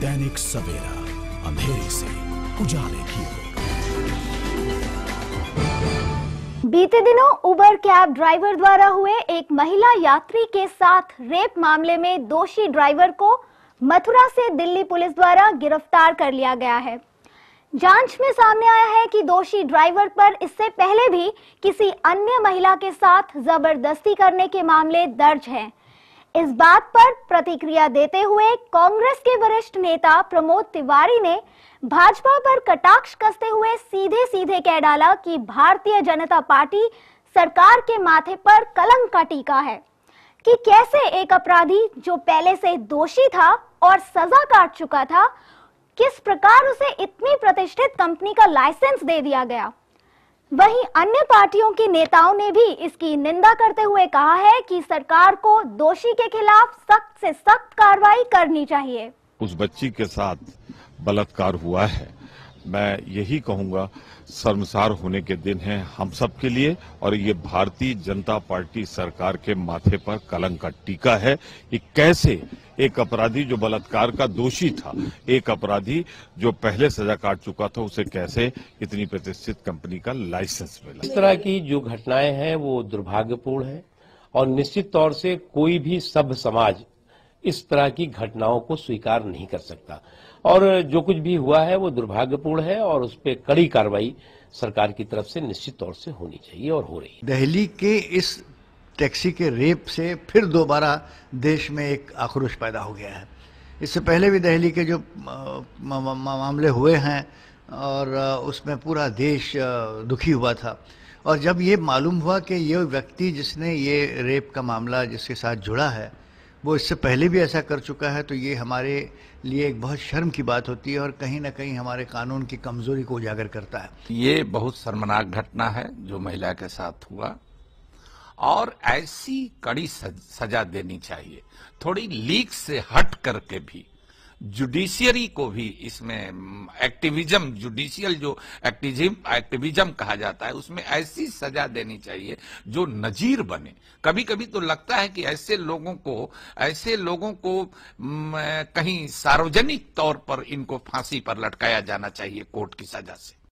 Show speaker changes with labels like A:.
A: दैनिक सवेरा अंधेरे से उजाले की
B: बीते दिनों उबर कैब ड्राइवर द्वारा हुए एक महिला यात्री के साथ रेप मामले में दोषी ड्राइवर को मथुरा से दिल्ली पुलिस द्वारा गिरफ्तार कर लिया गया है जांच में सामने आया है कि दोषी ड्राइवर पर इससे पहले भी किसी अन्य महिला के साथ जबरदस्ती करने के मामले दर्ज हैं। इस बात पर प्रतिक्रिया देते हुए कांग्रेस के वरिष्ठ नेता प्रमोद तिवारी ने भाजपा पर कटाक्ष कसते हुए सीधे सीधे कह डाला कि भारतीय जनता पार्टी सरकार के माथे पर कलंक का टीका है कि कैसे एक अपराधी जो पहले से दोषी था और सजा काट चुका था किस प्रकार उसे इतनी प्रतिष्ठित कंपनी का लाइसेंस दे दिया गया वहीं अन्य पार्टियों के नेताओं ने भी इसकी निंदा करते हुए कहा है कि सरकार को दोषी के खिलाफ सख्त से सख्त कार्रवाई करनी चाहिए
C: उस बच्ची के साथ बलात्कार हुआ है मैं यही कहूंगा शर्मसार होने के दिन हैं हम सब के लिए और ये भारतीय जनता पार्टी सरकार के माथे पर कलंक का टीका है कि कैसे एक अपराधी जो बलात्कार का दोषी था एक अपराधी जो पहले सजा काट चुका था उसे कैसे इतनी प्रतिष्ठित कंपनी का लाइसेंस मिला
D: इस तरह की जो घटनाएं हैं वो दुर्भाग्यपूर्ण है और निश्चित तौर से कोई भी सभ्य समाज इस तरह की घटनाओं को स्वीकार नहीं कर सकता और जो कुछ भी हुआ है वो दुर्भाग्यपूर्ण है और
E: उस पर कड़ी कार्रवाई सरकार की तरफ से निश्चित तौर से होनी चाहिए और हो रही है दिल्ली के इस टैक्सी के रेप से फिर दोबारा देश में एक आक्रोश पैदा हो गया है इससे पहले भी दहली के जो मामले हुए हैं और उसमें पूरा देश दुखी हुआ था और जब ये मालूम हुआ कि ये व्यक्ति जिसने ये रेप का मामला जिसके साथ जुड़ा है वो इससे पहले भी ऐसा कर चुका है तो ये हमारे लिए एक बहुत शर्म की बात होती है और कहीं ना कहीं हमारे कानून की कमजोरी को उजागर करता है
A: ये बहुत शर्मनाक घटना है जो महिला के साथ हुआ और ऐसी कड़ी सजा देनी चाहिए थोड़ी लीक से हट करके भी जुडिशियरी को भी इसमें एक्टिविज्म जुडिशियल जो एक्टिविज्म एक्टिविज्म कहा जाता है उसमें ऐसी सजा देनी चाहिए जो नजीर बने कभी कभी तो लगता है कि ऐसे लोगों को ऐसे लोगों को
C: कहीं सार्वजनिक तौर पर इनको फांसी पर लटकाया जाना चाहिए कोर्ट की सजा से